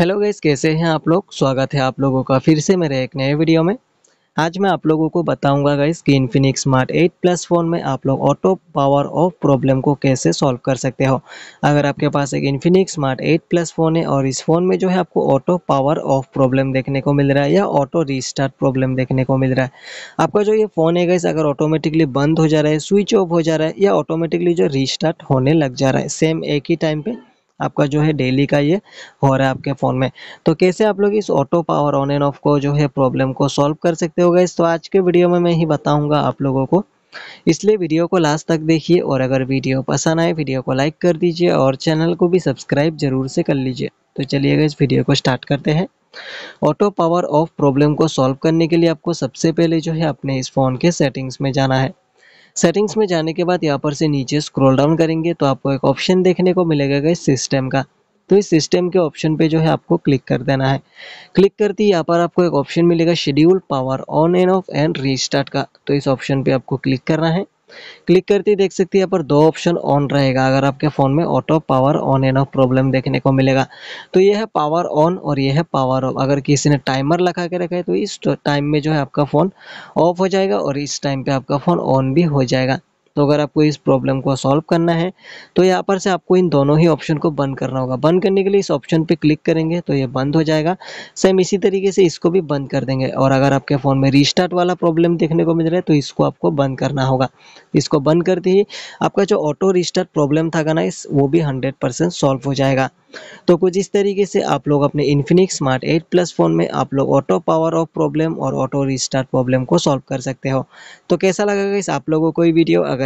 hello guys कैसे हैं आप लोग स्वागत है आप लोगों का फिर से मेरे एक नए वीडियो में आज मैं आप लोगों को बताऊंगा गैस कि इन्फिनिक्स स्मार्ट 8 प्लस फ़ोन में आप लोग ऑटो पावर ऑफ प्रॉब्लम को कैसे सॉल्व कर सकते हो अगर आपके पास एक इन्फिनिक्स स्मार्ट 8 प्लस फ़ोन है और इस फ़ोन में जो है आपको ऑटो पावर ऑफ प्रॉब्लम देखने को मिल रहा है या ऑटो रिस्टार्ट प्रॉब्लम देखने को मिल रहा है आपका जो ये फ़ोन है गैस अगर ऑटोमेटिकली बंद हो जा रहा है स्विच ऑफ हो जा रहा है या ऑटोमेटिकली जो रिस्टार्ट होने लग जा रहा है सेम एक ही टाइम पर आपका जो है डेली का ये हो रहा है आपके फ़ोन में तो कैसे आप लोग इस auto power on and off को जो है प्रॉब्लम को सॉल्व कर सकते हो गए तो आज के वीडियो में मैं ही बताऊँगा आप लोगों को इसलिए वीडियो को लास्ट तक देखिए और अगर वीडियो पसंद आए वीडियो को लाइक कर दीजिए और चैनल को भी सब्सक्राइब जरूर से कर लीजिए तो चलिएगा इस वीडियो को स्टार्ट करते हैं ऑटो पावर ऑफ प्रॉब्लम को सॉल्व करने के लिए आपको सबसे पहले जो है अपने इस फ़ोन के सेटिंग्स में जाना है सेटिंग्स में जाने के बाद यहाँ पर से नीचे स्क्रॉल डाउन करेंगे तो आपको एक ऑप्शन देखने को मिलेगा इस सिस्टम का तो इस सिस्टम के ऑप्शन पे जो है आपको क्लिक कर देना है क्लिक करते ही यहाँ पर आपको एक ऑप्शन मिलेगा schedule power on and off and restart का तो इस ऑप्शन पे आपको क्लिक करना है क्लिक करते ही देख सकते हैं यहाँ पर दो ऑप्शन ऑन रहेगा अगर आपके फ़ोन में auto power on and off problem देखने को मिलेगा तो यह है पावर ऑन और यह है पावर ऑफ अगर किसी ने टाइमर लगा के रखा है तो इस टाइम में जो है आपका फ़ोन ऑफ हो जाएगा और इस टाइम पे आपका फ़ोन ऑन भी हो जाएगा तो अगर आपको इस प्रॉब्लम को सॉल्व करना है तो यहाँ पर से आपको इन दोनों ही ऑप्शन को बंद करना होगा बंद करने के लिए इस ऑप्शन पर क्लिक करेंगे तो ये बंद हो जाएगा सेम इसी तरीके से इसको भी बंद कर देंगे और अगर आपके फ़ोन में रिस्टार्ट वाला प्रॉब्लम देखने को मिल रहा है तो इसको आपको बंद करना होगा इसको बंद करते ही आपका जो ऑटो रिस्टार्ट प्रॉब्लम था ना इस वो भी हंड्रेड परसेंट सॉल्व हो जाएगा तो कुछ इस तरीके से आप लोग अपने Infinix smart eight plus phone में आप लोग ऑटो पावर ऑफ प्रॉब्लम और ऑटो रिस्टार्ट प्रॉब्लम को सॉल्व कर सकते हो तो कैसा लगेगा इस आप लोगों को ये वीडियो अगर